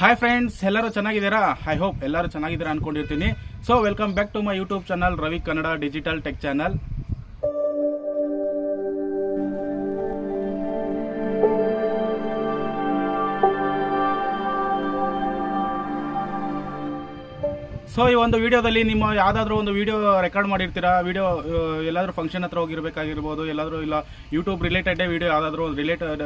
hi friends ಎಲ್ಲರೂ ಚೆನ್ನಾಗಿದ್ದೀರಾ I hope ಎಲ್ಲರೂ ಚೆನ್ನಾಗಿದ್ದೀರಾ ಅನ್ಕೊಂಡಿರ್ತೀನಿ so welcome back to my YouTube channel Ravi Kannada digital tech channel so ಈ ಒಂದು ವಿಡಿಯೋದಲ್ಲಿ ನಿಮ್ಮ ಯಾವುದಾದ್ರೂ ಒಂದು ವಿಡಿಯೋ ರೆಕಾರ್ಡ್ ಮಾಡಿರ್ತೀರಾ ವಿಡಿಯೋ ಎಲ್ಲಾದರೂ ಫಂಕ್ಷನ್ ಹತ್ರ ಹೋಗಿರಬೇಕಾಗಿರ್ಬೋದು ಎಲ್ಲಾದ್ರೂ ಇಲ್ಲ ಯೂಟ್ಯೂಬ್ ರಿಲೇಟೆಡೇ ವಿಡಿಯೋ ಒಂದು ರಿಲೇಟೆಡ್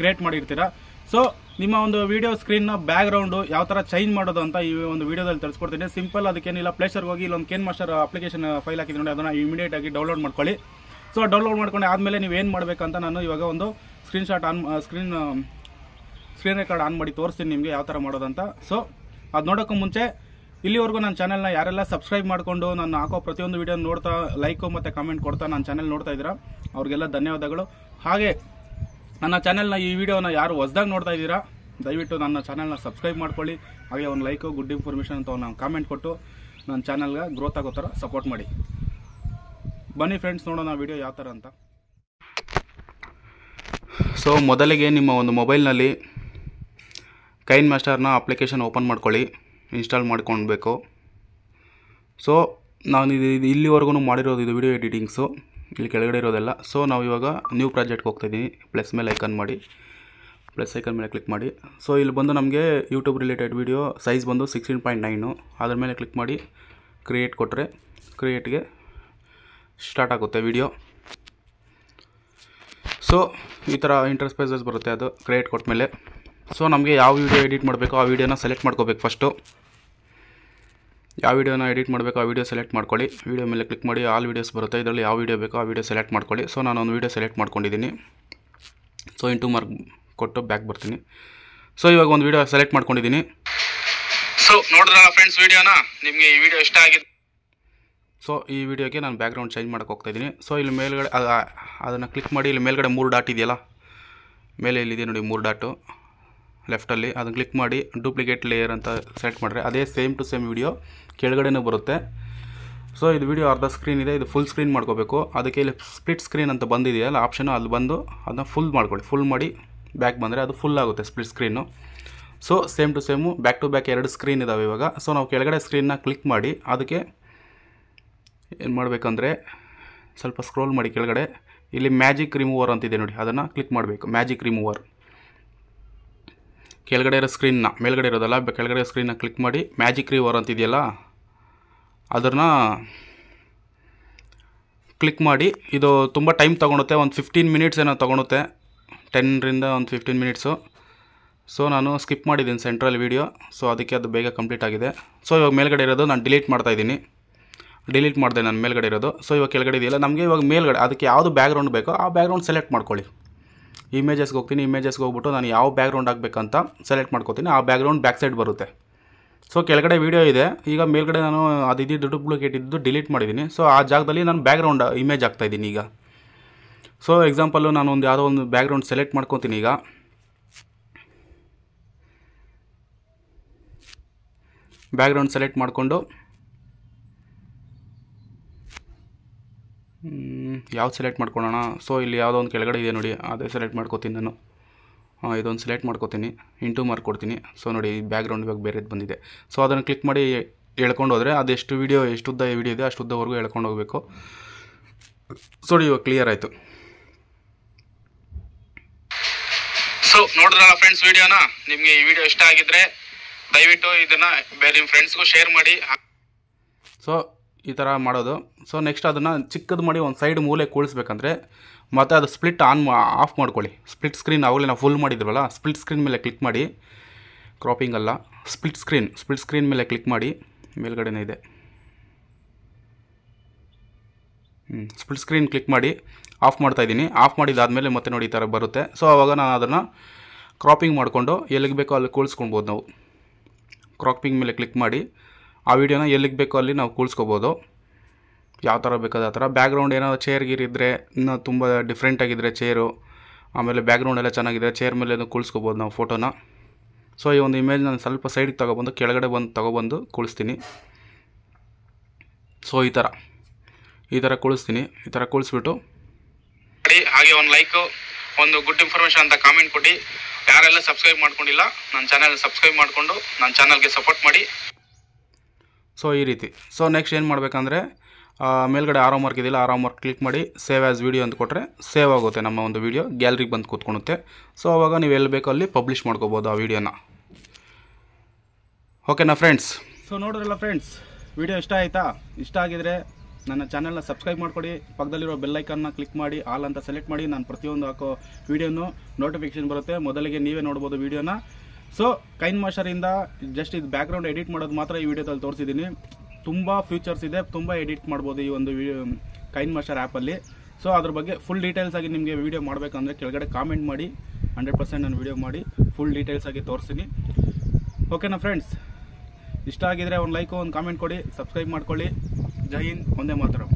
ಕ್ರಿಯೇಟ್ ಮಾಡಿರ್ತೀರಾ ಸೊ ನಿಮ್ಮ ಒಂದು ವಿಡಿಯೋ ಸ್ಕ್ರೀನ್ನ ಬ್ಯಾಕ್ ಯಾವ ಥರ ಚೇಂಜ್ ಮಾಡೋದು ಅಂತ ಈ ಒಂದು ವಿಡಿಯೋದಲ್ಲಿ ತಿಳಿಸ್ಕೊಡ್ತೀನಿ ಸಿಂಪಲ್ ಅದಕ್ಕೇನಿಲ್ಲ ಪ್ಲೇಸ್ಟರ್ಗೆ ಹೋಗಿ ಇಲ್ಲೊಂದು ಕೇನ್ ಮಾಸ್ಟರ್ ಅಪ್ಲಿಕೇಶನ್ ಫೈಲ್ ಹಾಕಿದ್ರು ನೋಡಿ ಅದನ್ನು ಇಮಿಡಿಯೇಟ್ ಆಗಿ ಡೌನ್ಲೋಡ್ ಮಾಡ್ಕೊಳ್ಳಿ ಸೊ ಡೌನ್ಲೋಡ್ ಮಾಡ್ಕೊಂಡು ಆದಮೇಲೆ ನೀವು ಏನು ಮಾಡಬೇಕಂತ ನಾನು ಇವಾಗ ಒಂದು screen shot on screen screen record on ಮಾಡಿ ತೋರಿಸ್ತೀನಿ ನಿಮಗೆ ಯಾವ ಥರ ಮಾಡೋದಂತ ಸೊ ಅದು ನೋಡೋಕ್ಕೂ ಮುಂಚೆ ಇಲ್ಲಿವರೆಗೂ ನನ್ನ ಚಾನಲ್ನ ಯಾರೆಲ್ಲ ಸಬ್ಸ್ಕ್ರೈಬ್ ಮಾಡಿಕೊಂಡು ನಾನು ಹಾಕೋ ಪ್ರತಿಯೊಂದು ವಿಡಿಯೋ ನೋಡ್ತಾ ಲೈಕು ಮತ್ತು ಕಮೆಂಟ್ ಕೊಡ್ತಾ ನನ್ನ ಚಾನಲ್ ನೋಡ್ತಾ ಇದ್ದೀರಾ ಅವ್ರಿಗೆಲ್ಲ ಧನ್ಯವಾದಗಳು ಹಾಗೆ ನನ್ನ ಚಾನೆಲ್ನ ಈ ವಿಡಿಯೋನ ಯಾರು ಹೊಸ್ದಾಗಿ ನೋಡ್ತಾ ಇದ್ದೀರಾ ದಯವಿಟ್ಟು ನನ್ನ ಚಾನೆಲ್ನ ಸಬ್ಸ್ಕ್ರೈಬ್ ಮಾಡ್ಕೊಳ್ಳಿ ಹಾಗೆ ಒಂದು ಲೈಕು ಗುಡ್ ಇನ್ಫಾರ್ಮೇಷನ್ ಅಂತ ಒಂದು ಕಾಮೆಂಟ್ ಕೊಟ್ಟು ನನ್ನ ಚಾನಲ್ಗೆ ಗ್ರೋತ್ ಆಗೋ ಥರ ಸಪೋರ್ಟ್ ಮಾಡಿ ಬನ್ನಿ ಫ್ರೆಂಡ್ಸ್ ನೋಡೋಣ ವಿಡಿಯೋ ಯಾವ ಥರ ಅಂತ ಸೊ ಮೊದಲಿಗೆ ನಿಮ್ಮ ಒಂದು ಮೊಬೈಲ್ನಲ್ಲಿ ಕೈನ್ ಮಾಸ್ಟರ್ನ ಅಪ್ಲಿಕೇಶನ್ ಓಪನ್ ಮಾಡ್ಕೊಳ್ಳಿ ಇನ್ಸ್ಟಾಲ್ ಮಾಡ್ಕೊಳ್ಬೇಕು ಸೊ ನಾನು ಇದು ಇಲ್ಲಿವರೆಗೂ ಮಾಡಿರೋದು ಇದು ವಿಡಿಯೋ ಎಡಿಟಿಂಗ್ಸು ಇಲ್ಲಿ ಕೆಳಗಡೆ ಇರೋದೆಲ್ಲ ಸೊ ನಾವು ಇವಾಗ ನ್ಯೂ ಪ್ರಾಜೆಕ್ಟ್ಗೆ ಇದ್ದೀನಿ ಪ್ಲಸ್ ಮೇಲೆ ಐಕನ್ ಮಾಡಿ ಪ್ಲಸ್ ಐಕನ್ ಮೇಲೆ ಕ್ಲಿಕ್ ಮಾಡಿ ಸೊ ಇಲ್ಲಿ ಬಂದು ನಮಗೆ ಯೂಟ್ಯೂಬ್ ರಿಲೇಟೆಡ್ ವೀಡಿಯೋ ಸೈಜ್ ಬಂದು ಸಿಕ್ಸ್ಟೀನ್ ಪಾಯಿಂಟ್ ನೈನು ಅದ್ರ ಮೇಲೆ ಕ್ಲಿಕ್ ಮಾಡಿ ಕ್ರಿಯೇಟ್ ಕೊಟ್ಟರೆ ಕ್ರಿಯೇಟ್ಗೆ ಸ್ಟಾರ್ಟ್ ಆಗುತ್ತೆ ವಿಡಿಯೋ ಸೊ ಈ ಥರ ಇಂಟರ್ಸ್ಪೈಸಸ್ ಬರುತ್ತೆ ಅದು ಕ್ರಿಯೇಟ್ ಕೊಟ್ಟ ಮೇಲೆ ಸೊ ನಮಗೆ ಯಾವ ವೀಡಿಯೋ ಎಡಿಟ್ ಮಾಡಬೇಕು ಆ ವೀಡಿಯೋನ ಸೆಲೆಕ್ಟ್ ಮಾಡ್ಕೋಬೇಕು ಫಸ್ಟು ಯಾವ ವೀಡಿಯೋನ ಎಡಿಟ್ ಮಾಡಬೇಕು ಆ ವೀಡಿಯೋ ಸೆಲೆಕ್ಟ್ ಮಾಡ್ಕೊಳ್ಳಿ ವೀಡಿಯೋ ಮೇಲೆ ಕ್ಲಿಕ್ ಮಾಡಿ ಆಲ್ ವೀಡಿಯೋಸ್ ಬರುತ್ತೆ ಇದರಲ್ಲಿ ಯಾವ ವೀಡಿಯೋ ಬೇಕೋ ಆ ವೀಡಿಯೋ ಸೆಲೆಕ್ಟ್ ಮಾಡ್ಕೊಳ್ಳಿ ಸೊ ನಾನು ಒಂದು ವೀಡಿಯೋ ಸೆಲೆಕ್ಟ್ ಮಾಡ್ಕೊಂಡಿದ್ದೀನಿ ಸೊ ಇಂಟು ಮಾರ್ಕ್ ಕೊಟ್ಟು ಬ್ಯಾಕ್ ಬರ್ತೀನಿ ಸೊ ಇವಾಗ ಒಂದು ವೀಡಿಯೋ ಸೆಲೆಕ್ಟ್ ಮಾಡ್ಕೊಂಡಿದ್ದೀನಿ ಸೊ ನೋಡಿದ್ರಲ್ಲ ಫ್ರೆಂಡ್ಸ್ ವೀಡಿಯೋನ ನಿಮಗೆ ಈ ವಿಡಿಯೋ ಇಷ್ಟ ಆಗಿದೆ ಸೊ ಈ ವಿಡಿಯೋಗೆ ನಾನು ಬ್ಯಾಕ್ಗ್ರೌಂಡ್ ಚೇಂಜ್ ಹೋಗ್ತಾ ಹೋಗ್ತಾಯಿದ್ದೀನಿ ಸೊ ಇಲ್ಲಿ ಮೇಲ್ಗಡೆ ಅದನ್ನು ಕ್ಲಿಕ್ ಮಾಡಿ ಇಲ್ಲಿ ಮೇಲ್ಗಡೆ ಮೂರು ಡಾಟ್ ಇದೆಯಲ್ಲ ಮೇಲೆ ಇಲ್ಲಿದೆ ನೋಡಿ ಮೂರು ಡಾಟು ಲೆಫ್ಟಲ್ಲಿ ಅದನ್ನು ಕ್ಲಿಕ್ ಮಾಡಿ ಡೂಪ್ಲಿಕೇಟ್ ಲೇಯರ್ ಅಂತ ಸೆಲೆಕ್ಟ್ ಮಾಡಿದ್ರೆ ಅದೇ ಸೇಮ್ ಟು ಸೇಮ್ ವಿಡಿಯೋ ಕೆಳಗಡೆನೂ ಬರುತ್ತೆ ಸೊ ಇದು ವಿಡಿಯೋ ಅರ್ಧ ಸ್ಕ್ರೀನ್ ಇದೆ ಇದು ಫುಲ್ ಸ್ಕ್ರೀನ್ ಮಾಡ್ಕೋಬೇಕು ಅದಕ್ಕೆ ಇಲ್ಲಿ ಸ್ಪ್ಲಿಟ್ ಸ್ಕ್ರೀನ್ ಅಂತ ಬಂದಿದೆಯಲ್ಲ ಆಪ್ಷನು ಅಲ್ಲಿ ಬಂದು ಅದನ್ನ ಫುಲ್ ಮಾಡ್ಕೊಳ್ಳಿ ಫುಲ್ ಮಾಡಿ ಬ್ಯಾಕ್ ಬಂದರೆ ಅದು ಫುಲ್ ಆಗುತ್ತೆ split screen so same to same back to back ಎರಡು ಸ್ಕ್ರೀನ್ ಇದಾವೆ ಇವಾಗ ಸೊ ನಾವು ಕೆಳಗಡೆ ಸ್ಕ್ರೀನ್ನ ಕ್ಲಿಕ್ ಮಾಡಿ ಅದಕ್ಕೆ ಏನು ಮಾಡಬೇಕಂದ್ರೆ ಸ್ವಲ್ಪ ಸ್ಕ್ರೋಲ್ ಮಾಡಿ ಕೆಳಗಡೆ ಇಲ್ಲಿ ಮ್ಯಾಜಿಕ್ ರಿಮೂವರ್ ಅಂತಿದೆ ನೋಡಿ ಅದನ್ನು ಕ್ಲಿಕ್ ಮಾಡಬೇಕು ಮ್ಯಾಜಿಕ್ ರಿಮೂವರ್ ಕೆಳಗಡೆ ಇರೋ ಸ್ಕ್ರೀನ್ನ ಮೇಲ್ಗಡೆ ಇರೋದಲ್ಲ ಕೆಳಗಡೆ ಸ್ಕ್ರೀನ್ನ ಕ್ಲಿಕ್ ಮಾಡಿ ಮ್ಯಾಜಿಕ್ ರಿವರ್ ಅಂತಿದೆಯಲ್ಲ ಅದನ್ನು ಕ್ಲಿಕ್ ಮಾಡಿ ಇದು ತುಂಬ ಟೈಮ್ ತೊಗೊಳುತ್ತೆ ಒಂದು ಫಿಫ್ಟೀನ್ ಮಿನಿಟ್ಸ್ ಏನೋ ತೊಗೊಳುತ್ತೆ ಟೆನ್ರಿಂದ ಒಂದು ಫಿಫ್ಟೀನ್ ಮಿನಿಟ್ಸು ಸೊ ನಾನು ಸ್ಕಿಪ್ ಮಾಡಿದ್ದೀನಿ ಸೆಂಟ್ರಲ್ ವೀಡಿಯೋ ಸೊ ಅದಕ್ಕೆ ಅದು ಬೇಗ ಕಂಪ್ಲೀಟ್ ಆಗಿದೆ ಸೊ ಇವಾಗ ಮೇಲ್ಗಡೆ ಇರೋದು ನಾನು ಡಿಲೀಟ್ ಮಾಡ್ತಾಯಿದ್ದೀನಿ ಡಿಲೀಟ್ ಮಾಡಿದೆ ನಾನು ಮೇಲ್ಗಡೆ ಇರೋದು ಸೊ ಇವಾಗ ಕೆಳಗಡೆ ಇದೆಯಲ್ಲ ನಮಗೆ ಇವಾಗ ಮೇಲ್ಗಡೆ ಅದಕ್ಕೆ ಯಾವುದು ಬ್ಯಾಗ್ರೌಂಡ್ ಬೇಕೋ ಆ ಬ್ಯಾಗ್ರೌಂಡ್ ಸೆಲೆಕ್ಟ್ ಮಾಡ್ಕೊಳ್ಳಿ ಇಮೇಜಸ್ಗೆ ಹೋಗ್ತೀನಿ ಇಮೇಜಸ್ಗೆ ಹೋಗ್ಬಿಟ್ಟು ನಾನು ಯಾವ ಬ್ಯಾಕ್ಗ್ರೌಂಡ್ ಆಗಬೇಕಂತ ಸೆಲೆಕ್ಟ್ ಮಾಡ್ಕೋತೀನಿ ಆ ಬ್ಯಾಕ್ಗ್ರೌಂಡ್ ಬ್ಯಾಕ್ ಸೈಡ್ ಬರುತ್ತೆ ಸೊ ಕೆಳಗಡೆ ವೀಡಿಯೋ ಇದೆ ಈಗ ಮೇಲ್ಗಡೆ ನಾನು ಅದು ದುಡ್ಡು ಡೂಪ್ಲಿಕೇಟ್ ಇದ್ದು ಡಿಲೀಟ್ ಮಾಡಿದ್ದೀನಿ ಸೊ ಆ ಜಾಗದಲ್ಲಿ ನಾನು ಬ್ಯಾಕ್ಗ್ರೌಂಡ್ ಇಮೇಜ್ ಹಾಕ್ತಾಯಿದ್ದೀನಿ ಈಗ ಸೊ ಎಕ್ಸಾಂಪಲ್ಲು ನಾನು ಒಂದು ಯಾವುದೋ ಒಂದು ಬ್ಯಾಕ್ಗ್ರೌಂಡ್ ಸೆಲೆಕ್ಟ್ ಮಾಡ್ಕೊತೀನಿ ಈಗ ಬ್ಯಾಕ್ಗ್ರೌಂಡ್ ಸೆಲೆಕ್ಟ್ ಮಾಡಿಕೊಂಡು ಯಾವ್ದು ಸೆಲೆಕ್ಟ್ ಮಾಡ್ಕೊಳ್ಳೋಣ ಸೊ ಇಲ್ಲಿ ಯಾವುದೋ ಒಂದು ಕೆಳಗಡೆ ಇದೆ ನೋಡಿ ಅದೇ ಸೆಲೆಕ್ಟ್ ಮಾಡ್ಕೋತೀನಿ ನಾನು ಇದೊಂದು ಸೆಲೆಕ್ಟ್ ಮಾಡ್ಕೋತೀನಿ ಇಂಟು ಮಾಡ್ಕೊಡ್ತೀನಿ ಸೊ ನೋಡಿ ಈ ಬ್ಯಾಕ್ಗ್ರೌಂಡ್ ಇವಾಗ ಬೇರೆದು ಬಂದಿದೆ ಸೊ ಅದನ್ನು ಕ್ಲಿಕ್ ಮಾಡಿ ಎಳ್ಕೊಂಡು ಹೋದರೆ ಅದೆಷ್ಟು ವೀಡಿಯೋ ಎಷ್ಟು ಉದ್ದ ವೀಡಿಯೋ ಇದೆ ಅಷ್ಟು ಉದ್ದವರೆಗೂ ಎಳ್ಕೊಂಡು ಹೋಗಬೇಕು ಸೊ ಇವಾಗ ಕ್ಲಿಯರ್ ಆಯಿತು ಸೊ ನೋಡಿದ್ರಲ್ಲ ಫ್ರೆಂಡ್ಸ್ ವೀಡಿಯೋನ ನಿಮಗೆ ಈ ವಿಡಿಯೋ ಇಷ್ಟ ಆಗಿದ್ರೆ ದಯವಿಟ್ಟು ಇದನ್ನು ಬೇರೆ ನಿಮ್ಮ ಫ್ರೆಂಡ್ಸ್ಗೂ ಶೇರ್ ಮಾಡಿ ಸೊ ಈ ಥರ ಮಾಡೋದು ಸೊ ನೆಕ್ಸ್ಟ್ ಅದನ್ನು ಚಿಕ್ಕದು ಮಾಡಿ ಒಂದು ಸೈಡ್ ಮೂಲೆ ಕೂಳಿಸ್ಬೇಕಂದ್ರೆ ಮತ್ತು ಅದು ಸ್ಪ್ಲಿಟ್ ಆನ್ ಆಫ್ ಮಾಡ್ಕೊಳ್ಳಿ ಸ್ಪ್ಲಿಟ್ ಸ್ಕ್ರೀನ್ ಆಗಲೇ ನಾವು ಫುಲ್ ಮಾಡಿದ್ರಲ್ಲ ಸ್ಪ್ಲಿಟ್ ಸ್ಕ್ರೀನ್ ಮೇಲೆ ಕ್ಲಿಕ್ ಮಾಡಿ ಕ್ರಾಪಿಂಗ್ ಅಲ್ಲ ಸ್ಪ್ಲಿಟ್ ಸ್ಕ್ರೀನ್ ಸ್ಪ್ಲಿಟ್ ಸ್ಕ್ರೀನ್ ಮೇಲೆ ಕ್ಲಿಕ್ ಮಾಡಿ ಮೇಲ್ಗಡೆನೇ ಇದೆ ಹ್ಞೂ ಸ್ಪ್ಲಿಟ್ ಸ್ಕ್ರೀನ್ ಕ್ಲಿಕ್ ಮಾಡಿ ಆಫ್ ಮಾಡ್ತಾಯಿದ್ದೀನಿ ಆಫ್ ಮಾಡಿದ್ದಾದಮೇಲೆ ಮತ್ತೆ ನೋಡಿ ಈ ಥರ ಬರುತ್ತೆ ಸೊ ಆವಾಗ ನಾನು ಅದನ್ನು ಕ್ರಾಪಿಂಗ್ ಮಾಡಿಕೊಂಡು ಎಲ್ಲಿಗೆ ಬೇಕೋ ಅಲ್ಲಿ ಕೂಳಿಸ್ಕೊಳ್ಬೋದು ನಾವು ಕ್ರಾಪಿಂಗ್ ಮೇಲೆ ಕ್ಲಿಕ್ ಮಾಡಿ ಆ ವಿಡಿಯೋನ ಎಲ್ಲಿಗೆ ಬೇಕೋ ಅಲ್ಲಿ ನಾವು ಕೂಡಿಸ್ಕೋಬೋದು ಯಾವ ಥರ ಬೇಕಾದ ಆ ಥರ ಬ್ಯಾಕ್ಗ್ರೌಂಡ್ ಏನಾದರೂ ಚೇರ್ ಗೀರ್ ಇದ್ದರೆ ಇನ್ನೂ ತುಂಬ ಆಗಿದ್ದರೆ ಚೇರು ಆಮೇಲೆ ಗ್ರೌಂಡ್ ಎಲ್ಲ ಚೆನ್ನಾಗಿದ್ದರೆ ಚೇರ್ ಮೇಲೆ ಕೂಳಿಸ್ಕೋಬೋದು ನಾವು ಫೋಟೋನ ಸೊ ಈ ಒಂದು ಇಮೇಜ್ ನಾನು ಸ್ವಲ್ಪ ಸೈಡಿಗೆ ತೊಗೊಬಂದು ಕೆಳಗಡೆ ಬಂದು ತೊಗೊಬಂದು ಕುಳಿಸ್ತೀನಿ ಸೊ ಈ ಥರ ಈ ಥರ ಕುಳಿಸ್ತೀನಿ ಈ ಥರ ಕೂಳಿಸ್ಬಿಟ್ಟು ಹಾಗೆ ಒಂದು ಲೈಕು ಒಂದು ಗುಡ್ ಇನ್ಫಾರ್ಮೇಷನ್ ಅಂತ ಕಾಮೆಂಟ್ ಕೊಟ್ಟು ಯಾರೆಲ್ಲ ಸಬ್ಸ್ಕ್ರೈಬ್ ಮಾಡ್ಕೊಂಡಿಲ್ಲ ನನ್ನ ಚಾನಲ್ ಸಬ್ಸ್ಕ್ರೈಬ್ ಮಾಡಿಕೊಂಡು ನನ್ನ ಚಾನಲ್ಗೆ ಸಪೋರ್ಟ್ ಮಾಡಿ ಸೊ ಈ ರೀತಿ ಸೊ ನೆಕ್ಸ್ಟ್ ಏನು ಮಾಡಬೇಕಂದ್ರೆ ಮೇಲ್ಗಡೆ ಆರಾಮ್ ವರ್ಕ್ ಇದೆಯಲ್ಲ ಆರಾಮ್ ವರ್ಕ್ ಕ್ಲಿಕ್ ಮಾಡಿ ಸೇವ್ ಆ್ಯಸ್ ವೀಡಿಯೋ ಅಂತ ಕೊಟ್ಟರೆ ಸೇವ್ ಆಗುತ್ತೆ ನಮ್ಮ ಒಂದು ವೀಡಿಯೋ ಗ್ಯಾಲರಿಗೆ ಬಂದು ಕೂತ್ಕೊಳುತ್ತೆ ಸೊ ಅವಾಗ ನೀವು ಎಲ್ಲಿ ಬೇಕೋ ಅಲ್ಲಿ ಪಬ್ಲಿಷ್ ಮಾಡ್ಕೋಬೋದು ಆ ವೀಡಿಯೋನ ಓಕೆನಾ ಫ್ರೆಂಡ್ಸ್ ಸೊ ನೋಡಿದ್ರಲ್ಲ ಫ್ರೆಂಡ್ಸ್ ವೀಡಿಯೋ ಇಷ್ಟ ಆಯಿತಾ ಇಷ್ಟ ಆಗಿದ್ರೆ ನನ್ನ ಚಾನಲ್ನ ಸಬ್ಸ್ಕ್ರೈಬ್ ಮಾಡಿಕೊಡಿ ಪಕ್ಕದಲ್ಲಿರೋ ಬೆಲ್ಲೈಕನ್ನ ಕ್ಲಿಕ್ ಮಾಡಿ ಆಲ್ ಅಂತ ಸೆಲೆಕ್ಟ್ ಮಾಡಿ ನಾನು ಪ್ರತಿಯೊಂದು ಹಾಕೋ ವೀಡಿಯೋನು ನೋಟಿಫಿಕೇಷನ್ ಬರುತ್ತೆ ಮೊದಲಿಗೆ ನೀವೇ ನೋಡ್ಬೋದು ವೀಡಿಯೋನ ಸೊ ಕೈನ್ ಮಾಷರಿಂದ ಜಸ್ಟ್ ಇದು ಬ್ಯಾಕ್ಗ್ರೌಂಡ್ ಎಡಿಟ್ ಮಾಡೋದು ಮಾತ್ರ ಈ ವಿಡಿಯೋದಲ್ಲಿ ತೋರಿಸಿದ್ದೀನಿ ತುಂಬ ಫ್ಯೂಚರ್ಸ್ ಇದೆ ತುಂಬ ಎಡಿಟ್ ಮಾಡ್ಬೋದು ಈ ಒಂದು ಕೈನ್ ಮಾಸ್ಟರ್ ಆ್ಯಪಲ್ಲಿ ಸೊ ಅದ್ರ ಬಗ್ಗೆ ಫುಲ್ ಡೀಟೇಲ್ಸ್ ಆಗಿ ನಿಮಗೆ ವೀಡಿಯೋ ಮಾಡಬೇಕಂದ್ರೆ ಕೆಳಗಡೆ ಕಾಮೆಂಟ್ ಮಾಡಿ ಹಂಡ್ರೆಡ್ ಪರ್ಸೆಂಟ್ ನಾನು ವೀಡಿಯೋ ಮಾಡಿ ಫುಲ್ ಡೀಟೇಲ್ಸ್ ಆಗಿ ತೋರಿಸ್ತೀನಿ ಓಕೆನಾ ಫ್ರೆಂಡ್ಸ್ ಇಷ್ಟ ಆಗಿದ್ರೆ ಒಂದು ಲೈಕು ಒಂದು ಕಾಮೆಂಟ್ ಕೊಡಿ ಸಬ್ಸ್ಕ್ರೈಬ್ ಮಾಡ್ಕೊಳ್ಳಿ ಜೈ ಹಿಂದ್ ಒಂದೇ ಮಾತ್ರ